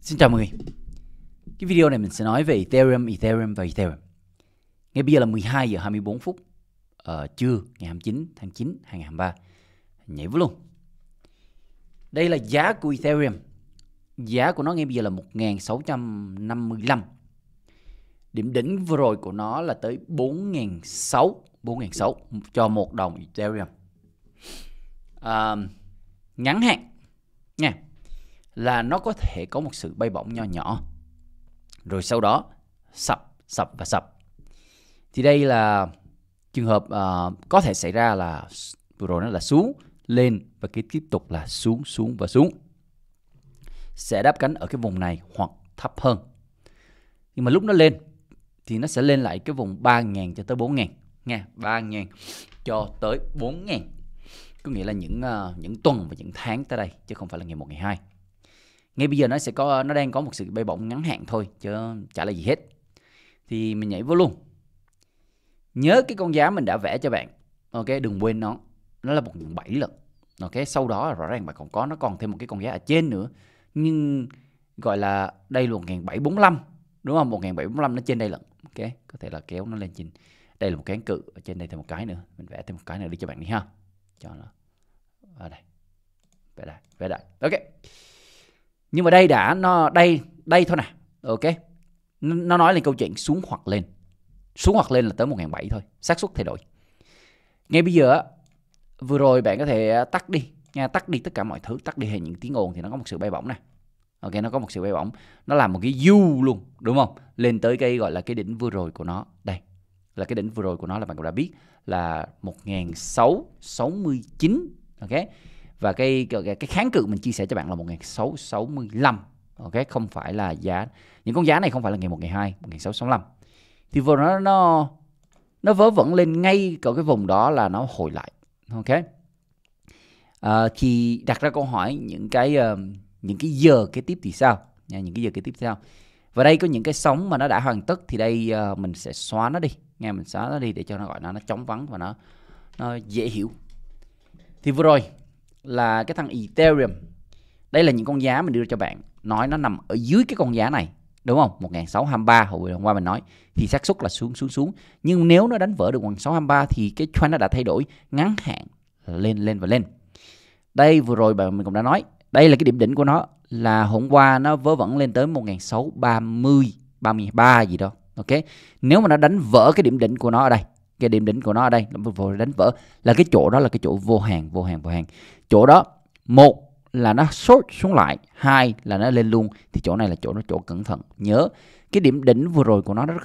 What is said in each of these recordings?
Xin chào mọi người Cái video này mình sẽ nói về Ethereum, Ethereum và Ethereum Ngay bây giờ là 12 giờ 24 phút ở ờ, uh, trưa ngày 29 tháng 9 2023 Nhảy vô luôn Đây là giá của Ethereum Giá của nó ngay bây giờ là 1655 Điểm đỉnh vừa rồi của nó là tới 4600 4600 cho một đồng Ethereum uh, Ngắn hạn Nha là nó có thể có một sự bay bổng nho nhỏ rồi sau đó sập sập và sập thì đây là trường hợp uh, có thể xảy ra là vừa rồi nó là xuống lên và cái tiếp tục là xuống xuống và xuống sẽ đáp cánh ở cái vùng này hoặc thấp hơn nhưng mà lúc nó lên thì nó sẽ lên lại cái vùng 3.000 cho tới 4.000 nha 3.000 cho tới 4.000 có nghĩa là những uh, những tuần và những tháng tới đây chứ không phải là ngày một ngày hai ngay bây giờ nó sẽ có nó đang có một sự bay bổng ngắn hạn thôi chứ chả là gì hết thì mình nhảy vô luôn nhớ cái con giá mình đã vẽ cho bạn ok đừng quên nó nó là một những bảy lần ok sau đó rõ ràng bạn còn có nó còn thêm một cái con giá ở trên nữa nhưng gọi là đây là 1745 đúng không 1745 nó trên đây lận ok có thể là kéo nó lên trên đây là một kháng cự ở trên đây thêm một cái nữa mình vẽ thêm một cái nữa đi cho bạn đi ha cho nó ở đây vẽ đại vẽ đại ok nhưng mà đây đã nó đây đây thôi nè ok nó nói lên câu chuyện xuống hoặc lên xuống hoặc lên là tới 1007 thôi xác suất thay đổi ngay bây giờ vừa rồi bạn có thể tắt đi nha tắt đi tất cả mọi thứ tắt đi hay những tiếng ồn thì nó có một sự bay bổng nè ok nó có một sự bay bổng nó làm một cái du luôn đúng không lên tới cái gọi là cái đỉnh vừa rồi của nó đây là cái đỉnh vừa rồi của nó là bạn cũng đã biết là 1669 ok và cái cái, kháng cự mình chia sẻ cho bạn là một nghìn sáu sáu mươi lăm, ok không phải là giá những con giá này không phải là ngày một ngày hai một nghìn sáu 2 lăm thì vừa nó nó nó vớ vẩn lên ngay cỡ cái vùng đó là nó hồi lại ok à, thì đặt ra câu hỏi những cái uh, những cái giờ kế tiếp thì sao nha những cái giờ kế tiếp thì sao và đây có những cái sóng mà nó đã hoàn tất thì đây uh, mình sẽ xóa nó đi nghe mình xóa nó đi để cho nó gọi nó nó chống vắng và nó nó dễ hiểu thì vừa rồi là cái thằng Ethereum đây là những con giá mình đưa cho bạn nói nó nằm ở dưới cái con giá này đúng không 1623 hồi hôm qua mình nói thì xác suất là xuống xuống xuống nhưng nếu nó đánh vỡ được 1623 thì cái trend nó đã thay đổi ngắn hạn lên lên và lên đây vừa rồi bạn mình cũng đã nói đây là cái điểm đỉnh của nó là hôm qua nó vớ vẩn lên tới 1630 33 gì đó ok nếu mà nó đánh vỡ cái điểm đỉnh của nó ở đây cái điểm đỉnh của nó ở đây nó vừa đánh vỡ là cái chỗ đó là cái chỗ vô hàng vô hàng vô hàng chỗ đó một là nó short xuống lại hai là nó lên luôn thì chỗ này là chỗ nó chỗ cẩn thận nhớ cái điểm đỉnh vừa rồi của nó rất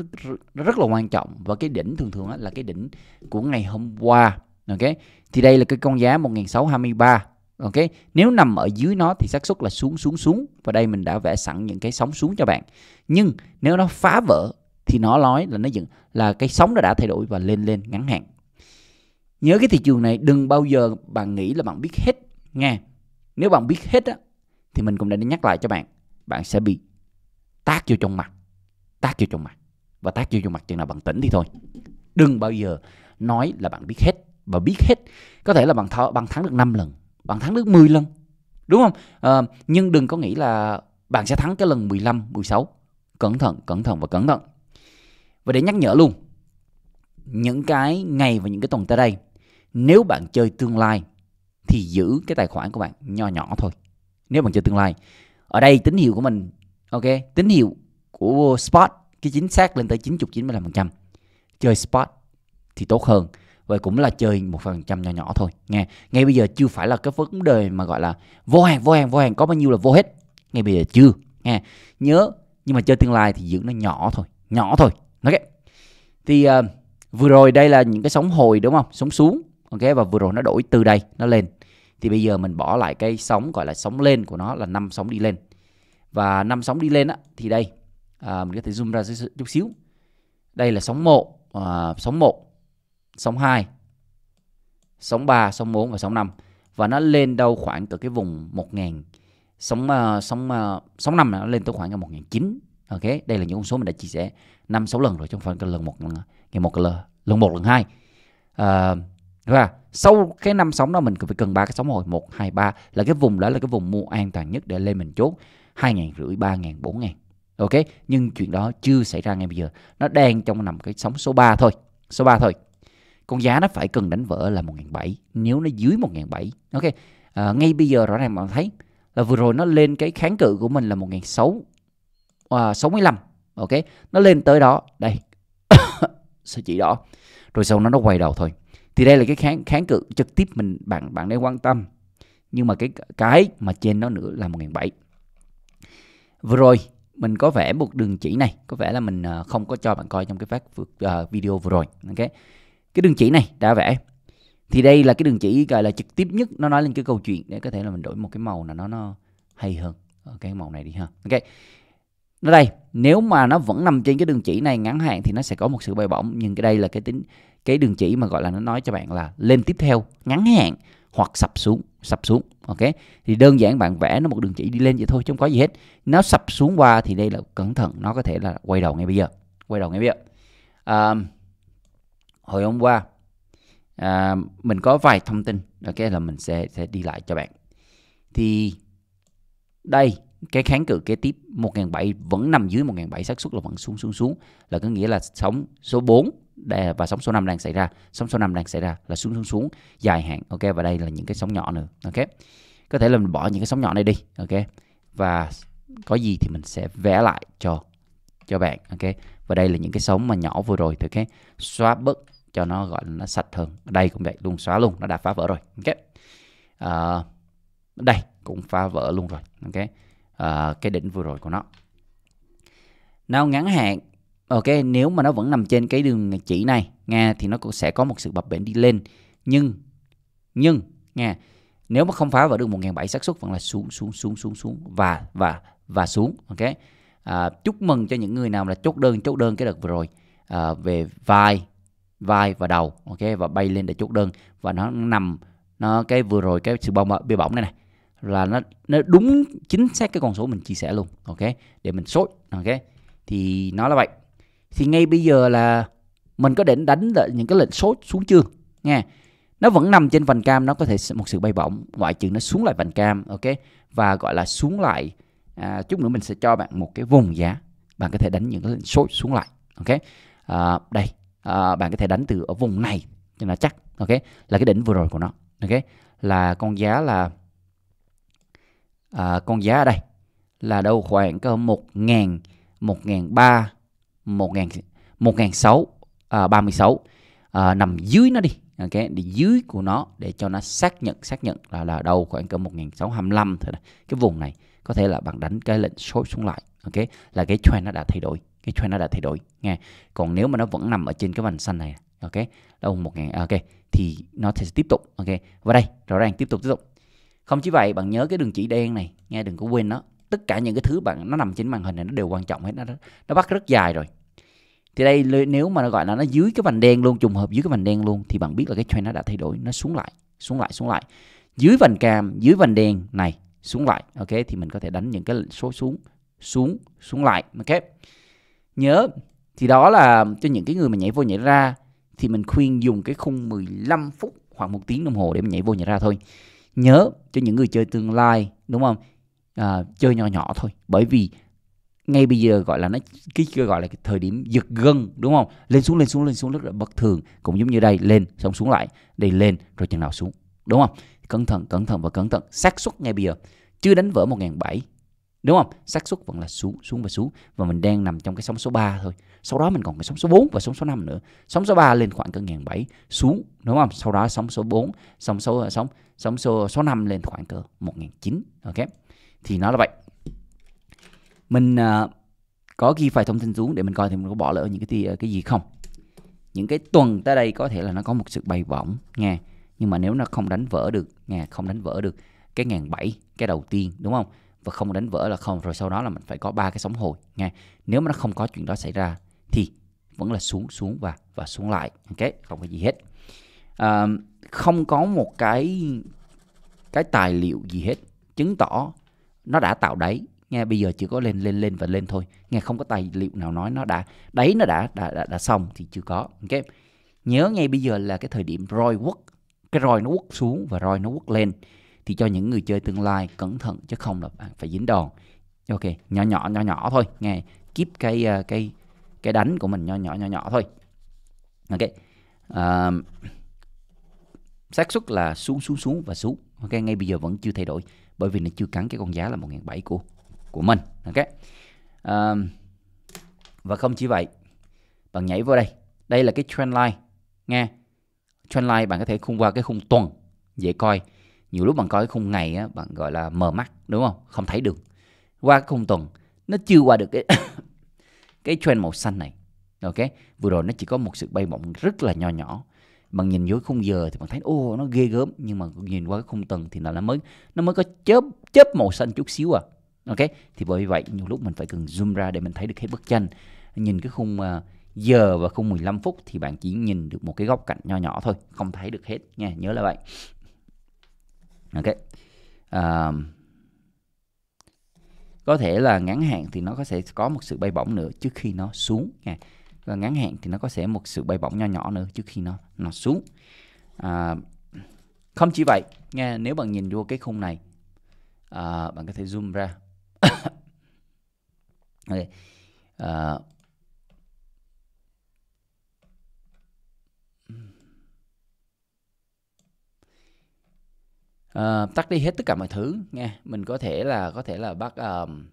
rất là quan trọng và cái đỉnh thường thường là cái đỉnh của ngày hôm qua ok thì đây là cái con giá 1623 ok nếu nằm ở dưới nó thì xác suất là xuống xuống xuống và đây mình đã vẽ sẵn những cái sóng xuống cho bạn nhưng nếu nó phá vỡ thì nó nói là nó dựng là cái sóng nó đã thay đổi và lên lên ngắn hạn nhớ cái thị trường này đừng bao giờ bạn nghĩ là bạn biết hết nghe nếu bạn biết hết á thì mình cũng đã nhắc lại cho bạn bạn sẽ bị tác vô trong mặt tác vô trong mặt và tác vô trong mặt chừng nào bạn tỉnh thì thôi đừng bao giờ nói là bạn biết hết và biết hết có thể là bạn thọ bạn thắng được 5 lần bạn thắng được 10 lần đúng không à, nhưng đừng có nghĩ là bạn sẽ thắng cái lần 15 16 cẩn thận cẩn thận và cẩn thận và để nhắc nhở luôn những cái ngày và những cái tuần tới đây nếu bạn chơi tương lai thì giữ cái tài khoản của bạn nho nhỏ thôi nếu bạn chơi tương lai ở đây tín hiệu của mình ok tín hiệu của spot cái chính xác lên tới 90 95% chơi spot thì tốt hơn và cũng là chơi một phần trăm nhỏ nhỏ thôi nghe ngay bây giờ chưa phải là cái vấn đề mà gọi là vô hàng vô hàng vô hàng có bao nhiêu là vô hết ngay bây giờ chưa nghe nhớ nhưng mà chơi tương lai thì giữ nó nhỏ thôi nhỏ thôi ok thì uh, vừa rồi đây là những cái sóng hồi đúng không sóng xuống ok và vừa rồi nó đổi từ đây nó lên thì bây giờ mình bỏ lại cái sóng gọi là sóng lên của nó là năm sóng đi lên và năm sóng đi lên á thì đây à, mình có thể zoom ra chút xíu đây là sóng 1 à, sóng 1 sóng 2 sóng 3 sóng 4 và sóng 5 và nó lên đâu khoảng từ cái vùng 1000 sóng uh, sóng uh, sóng 5 nó lên tới khoảng là 1009 ok đây là những con số mình đã chia sẻ 5 6 lần rồi trong phần cái lần 1 lần ngày 1 lần 1 lần 2 uh, à, là sau cái năm sóng đó mình cần phải cần ba cái sóng hồi một hai ba là cái vùng đó là cái vùng mua an toàn nhất để lên mình chốt hai ngàn rưỡi ba ngàn bốn ngàn ok nhưng chuyện đó chưa xảy ra ngay bây giờ nó đang trong nằm cái sóng số 3 thôi số 3 thôi con giá nó phải cần đánh vỡ là một ngàn bảy nếu nó dưới một ngàn bảy ok à, ngay bây giờ rõ ràng bạn thấy là vừa rồi nó lên cái kháng cự của mình là một ngàn sáu à, sáu mươi lăm ok nó lên tới đó đây sẽ chỉ đó, rồi sau nó nó quay đầu thôi thì đây là cái kháng kháng cự trực tiếp mình bạn bạn nên quan tâm nhưng mà cái cái mà trên nó nữa là 1007 vừa rồi mình có vẽ một đường chỉ này có vẻ là mình ờ, không có cho bạn coi trong cái phát uh, video vừa rồi ok cái đường chỉ này đã vẽ thì đây là cái đường chỉ gọi là trực tiếp nhất nó nói lên cái câu chuyện để có thể là mình đổi một cái màu nào nó nó hay hơn cái okay, màu này đi ha ok nó đây nếu mà nó vẫn nằm trên cái đường chỉ này ngắn hạn thì nó sẽ có một sự bay bổng nhưng cái đây là cái tính cái đường chỉ mà gọi là nó nói cho bạn là lên tiếp theo ngắn hạn hoặc sập xuống sập xuống ok thì đơn giản bạn vẽ nó một đường chỉ đi lên vậy thôi chứ không có gì hết nó sập xuống qua thì đây là cẩn thận nó có thể là quay đầu ngay bây giờ quay đầu ngay bây giờ à, hồi hôm qua à, mình có vài thông tin ok là mình sẽ sẽ đi lại cho bạn thì đây cái kháng cự kế tiếp 1007 vẫn nằm dưới 1007 xác suất là vẫn xuống xuống xuống là có nghĩa là sóng số 4 và sóng số 5 đang xảy ra sóng số 5 đang xảy ra là xuống xuống xuống dài hạn ok và đây là những cái sóng nhỏ nữa ok có thể là mình bỏ những cái sóng nhỏ này đi ok và có gì thì mình sẽ vẽ lại cho cho bạn ok và đây là những cái sóng mà nhỏ vừa rồi thì cái xóa bớt cho nó gọi là nó sạch hơn đây cũng vậy luôn xóa luôn nó đã phá vỡ rồi ok à, đây cũng phá vỡ luôn rồi ok à, cái đỉnh vừa rồi của nó nào ngắn hạn ok nếu mà nó vẫn nằm trên cái đường chỉ này nghe thì nó cũng sẽ có một sự bập bện đi lên nhưng nhưng nghe nếu mà không phá vào đường bảy xác suất vẫn là xuống xuống xuống xuống xuống và và và xuống ok à, chúc mừng cho những người nào là chốt đơn chốt đơn cái đợt vừa rồi à, về vai vai và đầu ok và bay lên để chốt đơn và nó nằm nó cái vừa rồi cái sự bong bia bỏng này này là nó nó đúng chính xác cái con số mình chia sẻ luôn ok để mình sốt ok thì nó là vậy thì ngay bây giờ là mình có định đánh là những cái lệnh sốt xuống chưa nha nó vẫn nằm trên vành cam nó có thể một sự bay bổng ngoại trừ nó xuống lại vành cam ok và gọi là xuống lại à, chút nữa mình sẽ cho bạn một cái vùng giá bạn có thể đánh những cái lệnh sốt xuống lại ok à, đây à, bạn có thể đánh từ ở vùng này cho nó chắc ok là cái đỉnh vừa rồi của nó ok là con giá là à, con giá ở đây là đâu khoảng có một ngàn một ngàn ba 1636 à, à, nằm dưới nó đi ok để dưới của nó để cho nó xác nhận xác nhận là là đâu khoảng cỡ 1625 thôi này. cái vùng này có thể là bạn đánh cái lệnh short xuống lại ok là cái trend nó đã thay đổi cái trend nó đã thay đổi nghe còn nếu mà nó vẫn nằm ở trên cái vành xanh này ok đâu một ngàn à, ok thì nó sẽ tiếp tục ok và đây rõ ràng tiếp tục tiếp tục không chỉ vậy bạn nhớ cái đường chỉ đen này nghe đừng có quên nó tất cả những cái thứ bạn nó nằm trên màn hình này nó đều quan trọng hết nó nó bắt rất dài rồi thì đây nếu mà nó gọi là nó dưới cái vành đen luôn trùng hợp dưới cái vành đen luôn thì bạn biết là cái trend nó đã thay đổi nó xuống lại xuống lại xuống lại dưới vành cam dưới vành đen này xuống lại ok thì mình có thể đánh những cái số xuống xuống xuống lại ok nhớ thì đó là cho những cái người mà nhảy vô nhảy ra thì mình khuyên dùng cái khung 15 phút hoặc một tiếng đồng hồ để mà nhảy vô nhảy ra thôi nhớ cho những người chơi tương lai đúng không uh, chơi nhỏ nhỏ thôi bởi vì ngay bây giờ gọi là nó cái gọi là cái thời điểm giật gân đúng không lên xuống lên xuống lên xuống rất là bất thường cũng giống như đây lên xong xuống lại đây lên rồi chừng nào xuống đúng không cẩn thận cẩn thận và cẩn thận xác suất ngay bây giờ chưa đánh vỡ một ngàn bảy đúng không xác suất vẫn là xuống xuống và xuống và mình đang nằm trong cái sóng số 3 thôi sau đó mình còn cái sóng số 4 và sóng số 5 nữa sóng số 3 lên khoảng cỡ ngàn bảy xuống đúng không sau đó sóng số 4 sóng số sóng sóng số số 5 lên khoảng cỡ một ngàn chín ok thì nó là vậy mình uh, có ghi phải thông tin xuống để mình coi thì mình có bỏ lỡ những cái cái gì không những cái tuần tới đây có thể là nó có một sự bay bổng nghe nhưng mà nếu nó không đánh vỡ được nghe không đánh vỡ được cái ngàn bảy cái đầu tiên đúng không và không đánh vỡ là không rồi sau đó là mình phải có ba cái sóng hồi nghe nếu mà nó không có chuyện đó xảy ra thì vẫn là xuống xuống và và xuống lại ok không có gì hết à, không có một cái cái tài liệu gì hết chứng tỏ nó đã tạo đáy nghe bây giờ chỉ có lên lên lên và lên thôi nghe không có tài liệu nào nói nó đã đáy nó đã đã đã, đã xong thì chưa có ok nhớ ngay bây giờ là cái thời điểm roi quất cái roi nó quất xuống và roi nó quất lên thì cho những người chơi tương lai cẩn thận chứ không là bạn phải dính đòn ok nhỏ nhỏ nhỏ nhỏ thôi nghe kiếp cái ờ, cái cái đánh của mình nhỏ nhỏ nhỏ nhỏ thôi ok uh, xác suất là xuống xuống xuống và xuống ok ngay bây giờ vẫn chưa thay đổi bởi vì nó chưa cắn cái con giá là 1.700 của của mình ok à, và không chỉ vậy bạn nhảy vô đây đây là cái trend line nghe trend line bạn có thể khung qua cái khung tuần dễ coi nhiều lúc bạn coi cái khung ngày á, bạn gọi là mờ mắt đúng không không thấy được qua cái khung tuần nó chưa qua được cái cái trend màu xanh này ok vừa rồi nó chỉ có một sự bay bổng rất là nho nhỏ bạn nhìn vô khung giờ thì bạn thấy ô nó ghê gớm nhưng mà nhìn qua cái khung tầng thì nó mới nó mới có chớp chớp màu xanh chút xíu à ok thì bởi vậy nhiều lúc mình phải cần zoom ra để mình thấy được hết bức tranh nhìn cái khung uh, giờ và khung 15 phút thì bạn chỉ nhìn được một cái góc cạnh nho nhỏ thôi không thấy được hết nha nhớ là vậy ok uh, có thể là ngắn hạn thì nó có sẽ có một sự bay bổng nữa trước khi nó xuống nha và ngắn hạn thì nó có sẽ một sự bay bổng nho nhỏ nữa trước khi nó nó xuống à, không chỉ vậy nghe nếu bạn nhìn vô cái khung này à, bạn có thể zoom ra okay. à, Uh, tắt đi hết tất cả mọi thứ nha mình có thể là có thể là bắt um,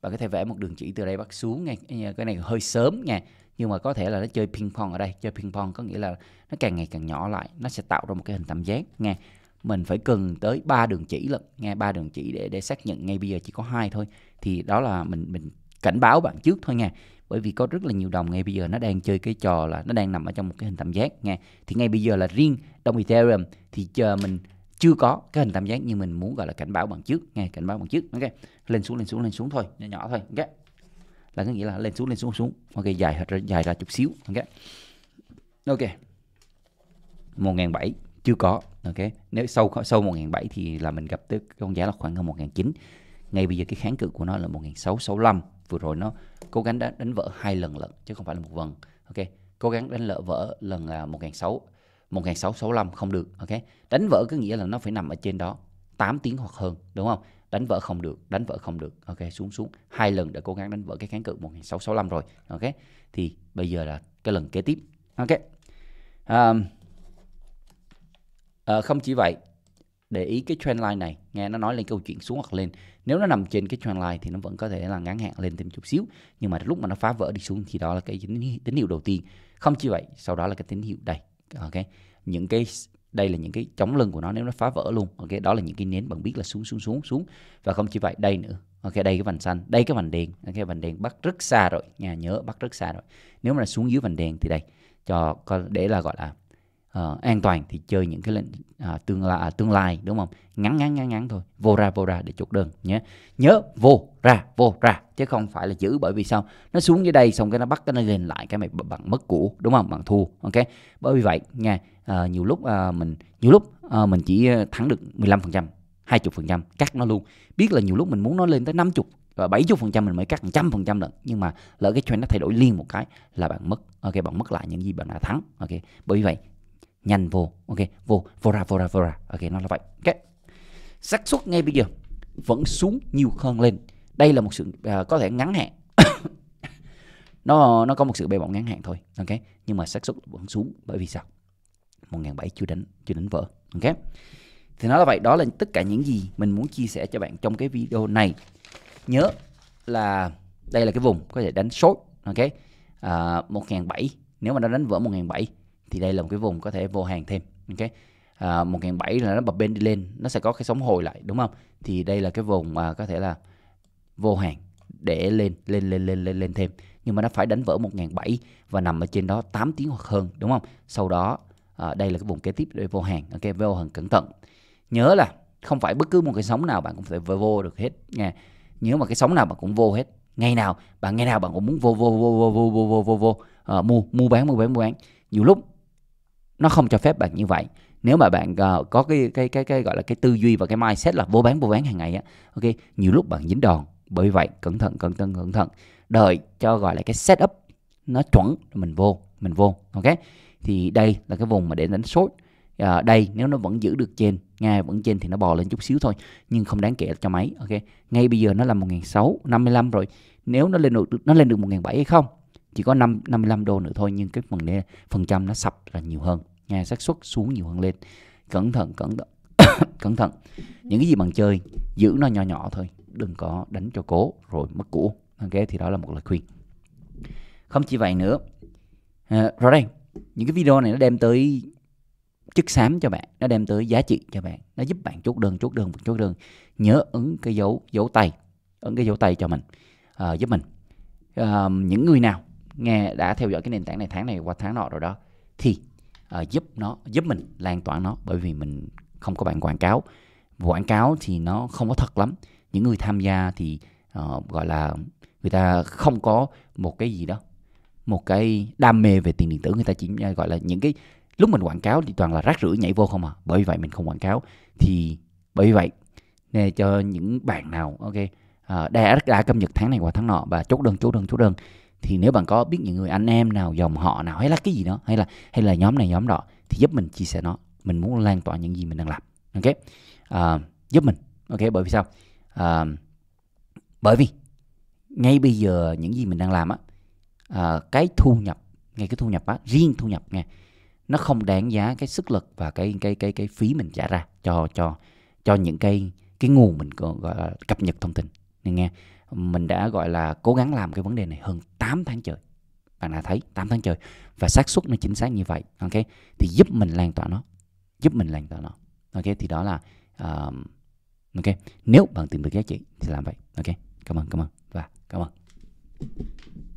và có thể vẽ một đường chỉ từ đây bắt xuống nghe cái này hơi sớm nha nhưng mà có thể là nó chơi ping pong ở đây chơi ping pong có nghĩa là nó càng ngày càng nhỏ lại nó sẽ tạo ra một cái hình tam giác nha mình phải cần tới ba đường chỉ lận nghe ba đường chỉ để để xác nhận ngay bây giờ chỉ có hai thôi thì đó là mình mình cảnh báo bạn trước thôi nha bởi vì có rất là nhiều đồng ngay bây giờ nó đang chơi cái trò là nó đang nằm ở trong một cái hình tam giác nha thì ngay bây giờ là riêng đồng Ethereum thì chờ mình chưa có cái hình tam giác nhưng mình muốn gọi là cảnh báo bằng trước nghe cảnh báo bằng trước ok lên xuống lên xuống lên xuống thôi nhỏ nhỏ thôi ok là có nghĩa là lên xuống lên xuống xuống ok dài hết dài ra chút xíu ok ok bảy chưa có ok nếu sâu sâu một ngàn bảy thì là mình gặp tới con giá là khoảng hơn chín ngay bây giờ cái kháng cự của nó là một sáu sáu năm vừa rồi nó cố gắng đánh, đánh vỡ hai lần lận chứ không phải là một lần ok cố gắng đánh lỡ vỡ lần là sáu 1665 không được ok đánh vỡ có nghĩa là nó phải nằm ở trên đó 8 tiếng hoặc hơn đúng không đánh vỡ không được đánh vỡ không được ok xuống xuống hai lần đã cố gắng đánh vỡ cái kháng cự 1665 rồi ok thì bây giờ là cái lần kế tiếp ok um, uh, không chỉ vậy để ý cái trendline này nghe nó nói lên câu chuyện xuống hoặc lên nếu nó nằm trên cái trendline thì nó vẫn có thể là ngắn hạn lên thêm chút xíu nhưng mà lúc mà nó phá vỡ đi xuống thì đó là cái tín, tín hiệu đầu tiên không chỉ vậy sau đó là cái tín hiệu đây ok những cái đây là những cái chống lưng của nó nếu nó phá vỡ luôn ok đó là những cái nến bạn biết là xuống xuống xuống xuống và không chỉ vậy đây nữa ok đây cái vành xanh đây cái vành đèn ok vành đèn bắt rất xa rồi nhà nhớ bắt rất xa rồi nếu mà là xuống dưới vành đèn thì đây cho để là gọi là uh, an toàn thì chơi những cái lệnh uh, tương lai uh, tương lai đúng không ngắn ngắn ngắn ngắn thôi vô ra vô ra để chốt đơn nhé nhớ vô ra vô ra chứ không phải là giữ bởi vì sao nó xuống dưới đây xong cái nó bắt cái nó lên lại cái mày bằng mất cũ đúng không bằng thua ok bởi vì vậy nha uh, nhiều lúc uh, mình nhiều lúc uh, mình chỉ thắng được 15% trăm cắt nó luôn biết là nhiều lúc mình muốn nó lên tới 50 và bảy phần trăm mình mới cắt trăm phần trăm lận nhưng mà lỡ cái trend nó thay đổi liền một cái là bạn mất ok bạn mất lại những gì bạn đã thắng ok bởi vì vậy nhằn vô ok vô vô ra vô ra vô ra ok nó là vậy ok xác suất ngay bây giờ vẫn xuống nhiều hơn lên đây là một sự uh, có thể ngắn hạn nó nó có một sự bề bỏng ngắn hạn thôi ok nhưng mà xác suất vẫn xuống bởi vì sao một ngàn bảy chưa đánh chưa đánh vỡ ok thì nó là vậy đó là tất cả những gì mình muốn chia sẻ cho bạn trong cái video này nhớ là đây là cái vùng có thể đánh short ok à, một ngàn nếu mà nó đánh vỡ một ngàn thì đây là một cái vùng có thể vô hàng thêm ok à, 1007 là nó bập bên đi lên nó sẽ có cái sóng hồi lại đúng không thì đây là cái vùng mà có thể là vô hàng để lên lên lên lên lên lên thêm nhưng mà nó phải đánh vỡ 1007 và nằm ở trên đó 8 tiếng hoặc hơn đúng không sau đó à, đây là cái vùng kế tiếp để vô hàng ok vô hàng cẩn thận nhớ là không phải bất cứ một cái sóng nào bạn cũng phải vô được hết nha nhớ mà cái sóng nào bạn cũng vô hết ngày nào bạn ngày nào bạn cũng muốn vô vô vô vô vô vô vô vô, vô. À, mua mua bán mua bán mua bán nhiều lúc nó không cho phép bạn như vậy nếu mà bạn uh, có cái cái cái cái gọi là cái tư duy và cái mindset là vô bán vô bán hàng ngày á ok nhiều lúc bạn dính đòn bởi vậy cẩn thận cẩn thận cẩn thận đợi cho gọi là cái setup nó chuẩn mình vô mình vô ok thì đây là cái vùng mà để đánh sốt à, đây nếu nó vẫn giữ được trên ngay vẫn trên thì nó bò lên chút xíu thôi nhưng không đáng kể cho máy ok ngay bây giờ nó là 1655 rồi nếu nó lên được nó lên được 1007 hay không chỉ có 5 55 đô nữa thôi nhưng cái phần này, phần trăm nó sập là nhiều hơn nha xác suất xuống nhiều hơn lên cẩn thận cẩn thận cẩn thận những cái gì bằng chơi giữ nó nhỏ nhỏ thôi đừng có đánh cho cố rồi mất cũ ok thì đó là một lời khuyên không chỉ vậy nữa à, rồi đây những cái video này nó đem tới chất xám cho bạn nó đem tới giá trị cho bạn nó giúp bạn chốt đơn chốt đơn chốt đơn nhớ ứng cái dấu dấu tay ấn cái dấu tay cho mình à, giúp mình à, những người nào nghe đã theo dõi cái nền tảng này tháng này qua tháng nọ rồi đó thì uh, giúp nó giúp mình lan tỏa nó bởi vì mình không có bạn quảng cáo quảng cáo thì nó không có thật lắm những người tham gia thì uh, gọi là người ta không có một cái gì đó một cái đam mê về tiền điện tử người ta chỉ ờ, gọi là những cái lúc mình quảng cáo thì toàn là rác rưởi nhảy vô không à bởi vậy mình không quảng cáo thì bởi vậy nè cho những bạn nào ok à, đã đã cập nhật tháng này qua tháng nọ và chốt đơn chốt đơn chốt đơn thì nếu bạn có biết những người anh em nào dòng họ nào hay là cái gì đó hay là hay là nhóm này nhóm đó thì giúp mình chia sẻ nó mình muốn lan tỏa những gì mình đang làm ok uh, giúp mình ok bởi vì sao uh, bởi vì ngay bây giờ những gì mình đang làm á uh, cái thu nhập ngay cái thu nhập á riêng thu nhập nghe nó không đáng giá cái sức lực và cái cái cái cái phí mình trả ra cho cho cho những cái cái nguồn mình gọi là cập nhật thông tin nên nghe mình đã gọi là cố gắng làm cái vấn đề này hơn 8 tháng trời bạn đã thấy 8 tháng trời và xác suất nó chính xác như vậy ok thì giúp mình lan tỏa nó giúp mình lan tỏa nó ok thì đó là uh, ok nếu bạn tìm được giá trị thì làm vậy ok cảm ơn cảm ơn và cảm ơn